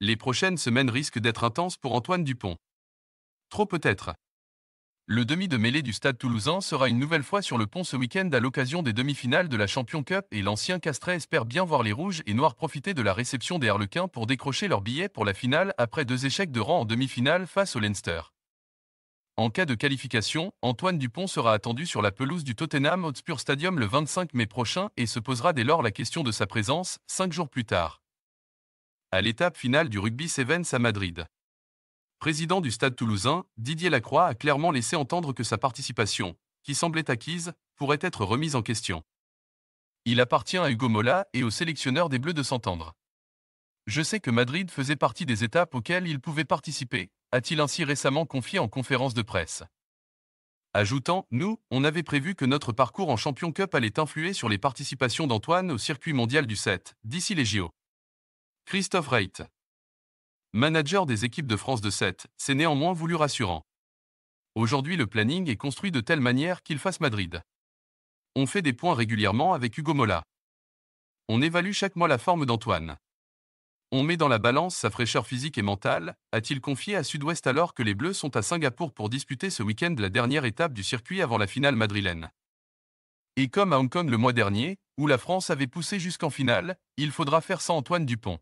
Les prochaines semaines risquent d'être intenses pour Antoine Dupont. Trop peut-être. Le demi de mêlée du stade toulousain sera une nouvelle fois sur le pont ce week-end à l'occasion des demi-finales de la Champion Cup et l'ancien Castret espère bien voir les rouges et noirs profiter de la réception des Harlequins pour décrocher leur billet pour la finale après deux échecs de rang en demi-finale face au Leinster. En cas de qualification, Antoine Dupont sera attendu sur la pelouse du Tottenham Hotspur Stadium le 25 mai prochain et se posera dès lors la question de sa présence, cinq jours plus tard à l'étape finale du rugby Sevens à Madrid. Président du Stade toulousain, Didier Lacroix a clairement laissé entendre que sa participation, qui semblait acquise, pourrait être remise en question. Il appartient à Hugo Mola et au sélectionneur des Bleus de s'entendre. Je sais que Madrid faisait partie des étapes auxquelles il pouvait participer, a-t-il ainsi récemment confié en conférence de presse. Ajoutant, nous, on avait prévu que notre parcours en Champion Cup allait influer sur les participations d'Antoine au circuit mondial du 7, d'ici les JO. Christophe Reit. Manager des équipes de France de 7, c'est néanmoins voulu rassurant. Aujourd'hui, le planning est construit de telle manière qu'il fasse Madrid. On fait des points régulièrement avec Hugo Mola. On évalue chaque mois la forme d'Antoine. On met dans la balance sa fraîcheur physique et mentale, a-t-il confié à Sud-Ouest alors que les Bleus sont à Singapour pour disputer ce week-end la dernière étape du circuit avant la finale madrilène. Et comme à Hong Kong le mois dernier, où la France avait poussé jusqu'en finale, il faudra faire sans Antoine Dupont.